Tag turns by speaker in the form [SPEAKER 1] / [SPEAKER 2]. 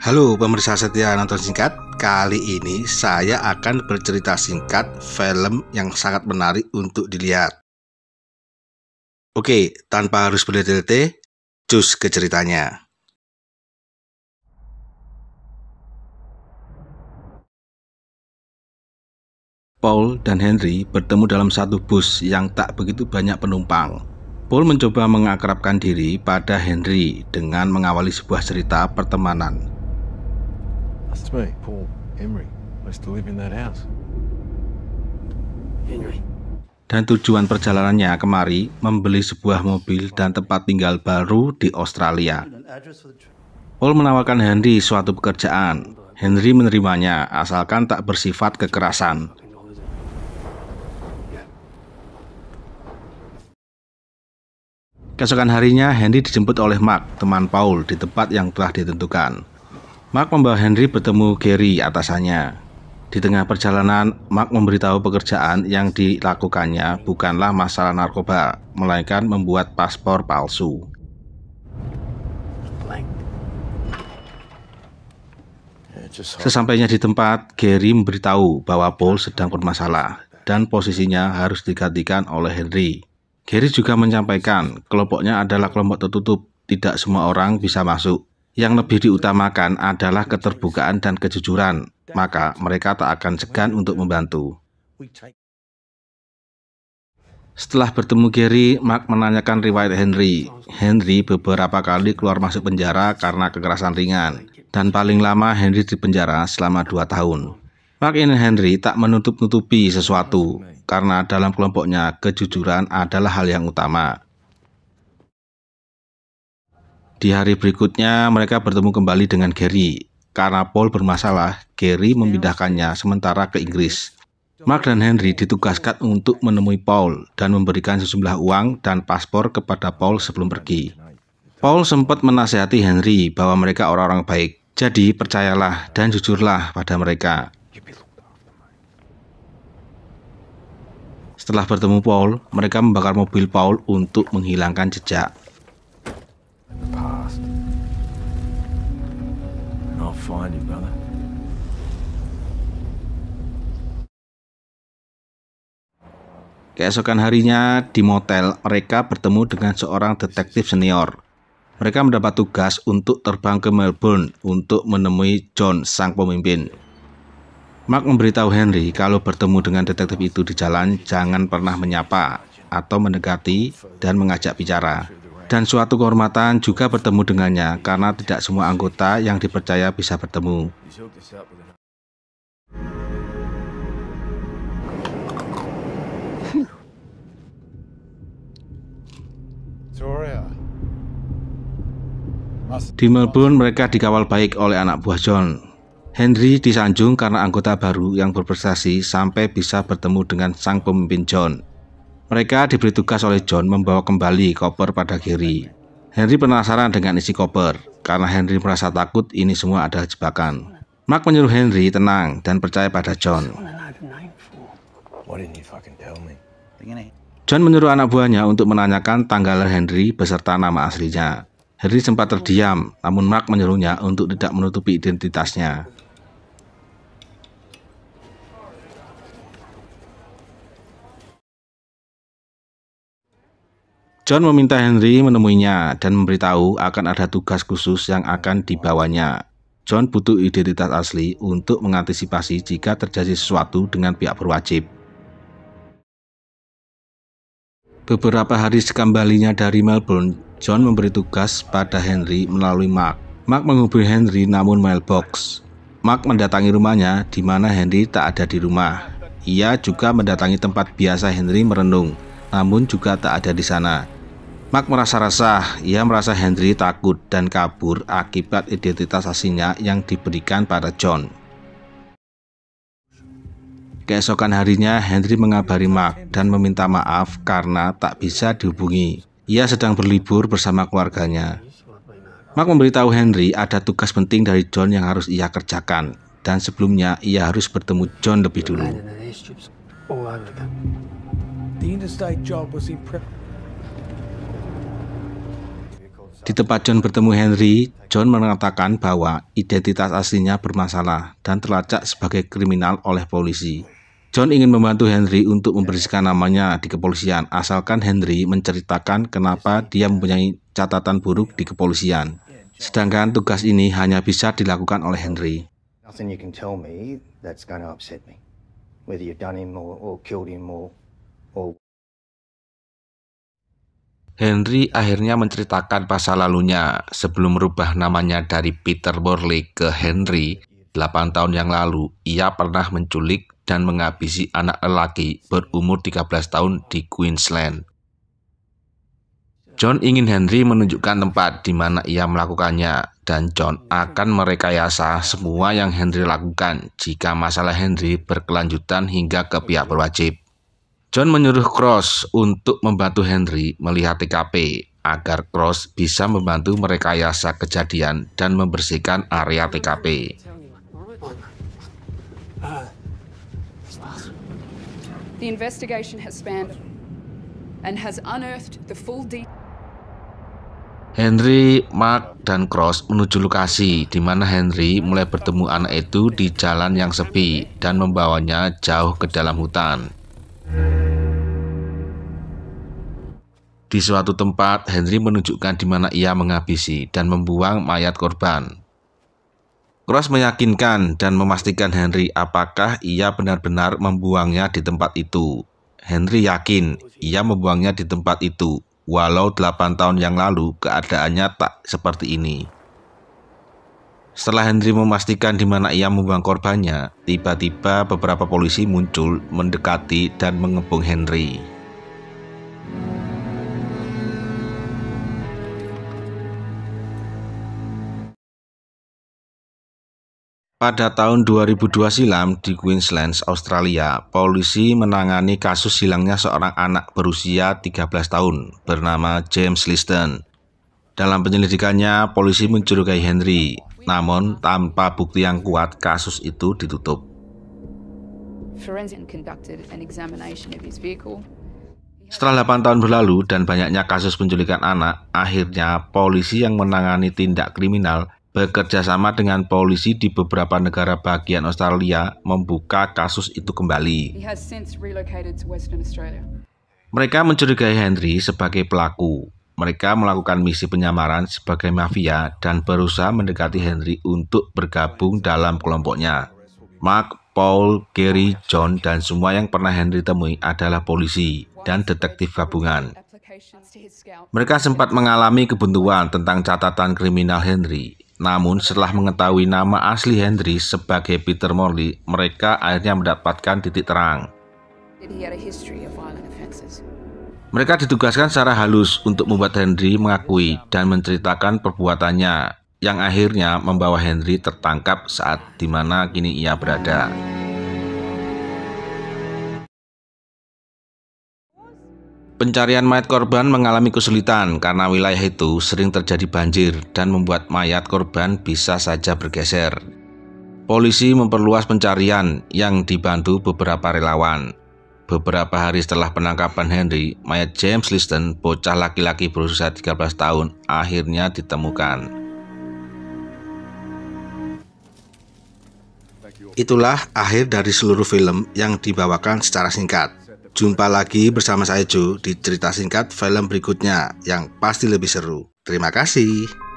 [SPEAKER 1] Halo pemirsa setia nonton singkat Kali ini saya akan bercerita singkat film yang sangat menarik untuk dilihat Oke, tanpa harus berdetil dete cus ke ceritanya Paul dan Henry bertemu dalam satu bus yang tak begitu banyak penumpang. Paul mencoba mengakrabkan diri pada Henry dengan mengawali sebuah cerita pertemanan. That's me, Paul Emery. I used live in that house. Henry. Dan tujuan perjalanannya kemari membeli sebuah mobil dan tempat tinggal baru di Australia. Paul menawarkan Henry suatu pekerjaan. Henry menerimanya asalkan tak bersifat kekerasan. Kesokan harinya, Henry dijemput oleh Mark, teman Paul, di tempat yang telah ditentukan. Mark membawa Henry bertemu Gary atasannya. Di tengah perjalanan, Mark memberitahu pekerjaan yang dilakukannya bukanlah masalah narkoba, melainkan membuat paspor palsu. Sesampainya di tempat, Gary memberitahu bahwa Paul sedang bermasalah dan posisinya harus digantikan oleh Henry. Gary juga menyampaikan kelompoknya adalah kelompok tertutup, tidak semua orang bisa masuk yang lebih diutamakan adalah keterbukaan dan kejujuran, maka mereka tak akan segan untuk membantu. Setelah bertemu Gary, Mark menanyakan riwayat Henry. Henry beberapa kali keluar masuk penjara karena kekerasan ringan, dan paling lama Henry di penjara selama dua tahun. Mark ini Henry tak menutup-nutupi sesuatu, karena dalam kelompoknya kejujuran adalah hal yang utama. Di hari berikutnya mereka bertemu kembali dengan Gary. Karena Paul bermasalah, Gary memindahkannya sementara ke Inggris. Mark dan Henry ditugaskan untuk menemui Paul dan memberikan sejumlah uang dan paspor kepada Paul sebelum pergi. Paul sempat menasehati Henry bahwa mereka orang-orang baik, jadi percayalah dan jujurlah pada mereka. Setelah bertemu Paul, mereka membakar mobil Paul untuk menghilangkan jejak the past. And I'll find you, brother. Keesokan harinya, di motel, mereka bertemu dengan seorang detektif senior. Mereka mendapat tugas untuk terbang ke Melbourne untuk menemui John, sang pemimpin. Mark memberitahu Henry kalau bertemu dengan detektif itu di jalan, jangan pernah menyapa atau mendekati dan mengajak bicara dan suatu kehormatan juga bertemu dengannya karena tidak semua anggota yang dipercaya bisa bertemu. Di Melbourne mereka dikawal baik oleh anak buah John. Henry disanjung karena anggota baru yang berprestasi sampai bisa bertemu dengan sang pemimpin John. Mereka diberi tugas oleh John membawa kembali koper pada Gary. Henry penasaran dengan isi koper, karena Henry merasa takut ini semua adalah jebakan. Mark menyuruh Henry tenang dan percaya pada John. Eh? John menyuruh anak buahnya untuk menanyakan tanggal Henry beserta nama aslinya. Henry sempat terdiam, namun Mark menyuruhnya untuk tidak menutupi identitasnya. John meminta Henry menemuinya dan memberitahu akan ada tugas khusus yang akan dibawanya. John butuh identitas asli untuk mengantisipasi jika terjadi sesuatu dengan pihak berwajib. Beberapa hari sekembalinya dari Melbourne, John memberi tugas pada Henry melalui Mark. Mark menghubungi Henry namun mailbox. Mark mendatangi rumahnya di mana Henry tak ada di rumah. Ia juga mendatangi tempat biasa Henry merenung, namun juga tak ada di sana. Mark merasa resah, ia merasa Henry takut dan kabur akibat identitas aslinya yang diberikan pada John. Keesokan harinya, Henry mengabari Mark dan meminta maaf karena tak bisa dihubungi. Ia sedang berlibur bersama keluarganya. Mark memberitahu Henry ada tugas penting dari John yang harus ia kerjakan, dan sebelumnya ia harus bertemu John lebih dulu. Oh, di tempat John bertemu Henry, John mengatakan bahwa identitas aslinya bermasalah dan terlacak sebagai kriminal oleh polisi. John ingin membantu Henry untuk membersihkan namanya di kepolisian, asalkan Henry menceritakan kenapa dia mempunyai catatan buruk di kepolisian. Sedangkan tugas ini hanya bisa dilakukan oleh Henry. Henry akhirnya menceritakan masa lalunya sebelum merubah namanya dari Peter Morley ke Henry. 8 tahun yang lalu, ia pernah menculik dan menghabisi anak lelaki berumur 13 tahun di Queensland. John ingin Henry menunjukkan tempat di mana ia melakukannya dan John akan merekayasa semua yang Henry lakukan jika masalah Henry berkelanjutan hingga ke pihak berwajib. John menyuruh Cross untuk membantu Henry melihat TKP agar Cross bisa membantu merekayasa kejadian dan membersihkan area TKP. The investigation has spanned and has unearthed the full Henry, Mark, dan Cross menuju lokasi di mana Henry mulai bertemu anak itu di jalan yang sepi dan membawanya jauh ke dalam hutan. Di suatu tempat, Henry menunjukkan di mana ia menghabisi dan membuang mayat korban. Cross meyakinkan dan memastikan Henry apakah ia benar-benar membuangnya di tempat itu. Henry yakin ia membuangnya di tempat itu, walau 8 tahun yang lalu keadaannya tak seperti ini. Setelah Henry memastikan di mana ia membuang korbannya, tiba-tiba beberapa polisi muncul, mendekati, dan mengepung Henry. Pada tahun 2002 silam di Queensland, Australia, polisi menangani kasus hilangnya seorang anak berusia 13 tahun bernama James Liston. Dalam penyelidikannya, polisi mencurigai Henry, namun tanpa bukti yang kuat kasus itu ditutup. Setelah 8 tahun berlalu dan banyaknya kasus penculikan anak, akhirnya polisi yang menangani tindak kriminal bekerja sama dengan polisi di beberapa negara bagian Australia membuka kasus itu kembali. Mereka mencurigai Henry sebagai pelaku. Mereka melakukan misi penyamaran sebagai mafia dan berusaha mendekati Henry untuk bergabung dalam kelompoknya. Mark, Paul, Gary, John, dan semua yang pernah Henry temui adalah polisi dan detektif gabungan. Mereka sempat mengalami kebuntuan tentang catatan kriminal Henry. Namun setelah mengetahui nama asli Henry sebagai Peter Morley, mereka akhirnya mendapatkan titik terang. Mereka ditugaskan secara halus untuk membuat Henry mengakui dan menceritakan perbuatannya, yang akhirnya membawa Henry tertangkap saat di mana kini ia berada. Pencarian mayat korban mengalami kesulitan karena wilayah itu sering terjadi banjir dan membuat mayat korban bisa saja bergeser. Polisi memperluas pencarian yang dibantu beberapa relawan. Beberapa hari setelah penangkapan Henry, mayat James Liston, bocah laki-laki berusia 13 tahun, akhirnya ditemukan. Itulah akhir dari seluruh film yang dibawakan secara singkat. Jumpa lagi bersama saya Jo di cerita singkat film berikutnya yang pasti lebih seru. Terima kasih.